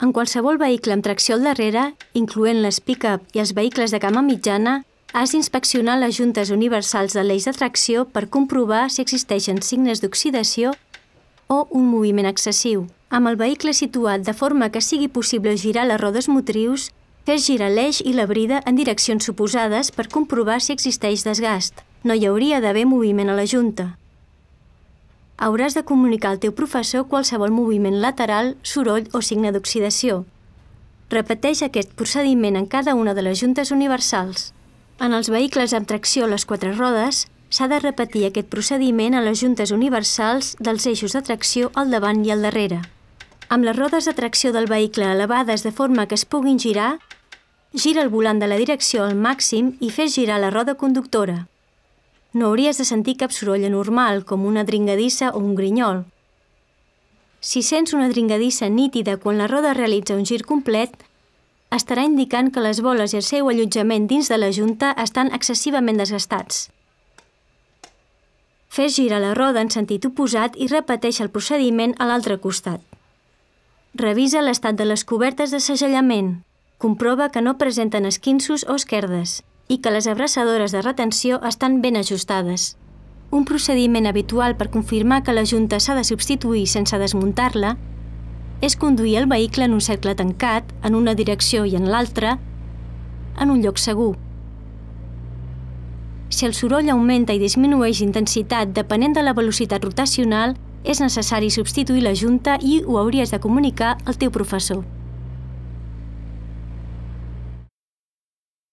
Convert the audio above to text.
En qualsevol vehicle amb tracció al darrere, incloent les pick-up i els vehicles de cama mitjana, has d'inspeccionar les juntes universals de l'eix de tracció per comprovar si existeixen signes d'oxidació o un moviment excessiu. Amb el vehicle situat de forma que sigui possible girar les rodes motrius, fes girar l'eix i la brida en direccions suposades per comprovar si existeix desgast. No hi hauria d'haver moviment a la junta hauràs de comunicar al teu professor qualsevol moviment lateral, soroll o signe d'oxidació. Repeteix aquest procediment en cada una de les juntes universals. En els vehicles amb tracció a les quatre rodes, s'ha de repetir aquest procediment a les juntes universals dels eixos de tracció al davant i al darrere. Amb les rodes de tracció del vehicle elevades de forma que es puguin girar, gira el volant de la direcció al màxim i fes girar la roda conductora. No hauries de sentir cap soroll anormal, com una dringadissa o un grinyol. Si sents una dringadissa nítida quan la roda realitza un gir complet, estarà indicant que les boles i el seu allotjament dins de la junta estan excessivament desgastats. Fes girar la roda en sentit oposat i repeteix el procediment a l'altre costat. Revisa l'estat de les cobertes de segellament. Comprova que no presenten esquinços o esquerdes i que les abraçadores de retenció estan ben ajustades. Un procediment habitual per confirmar que la junta s'ha de substituir sense desmuntar-la és conduir el vehicle en un cercle tancat, en una direcció i en l'altra, en un lloc segur. Si el soroll augmenta i disminueix intensitat depenent de la velocitat rotacional, és necessari substituir la junta i ho hauries de comunicar al teu professor.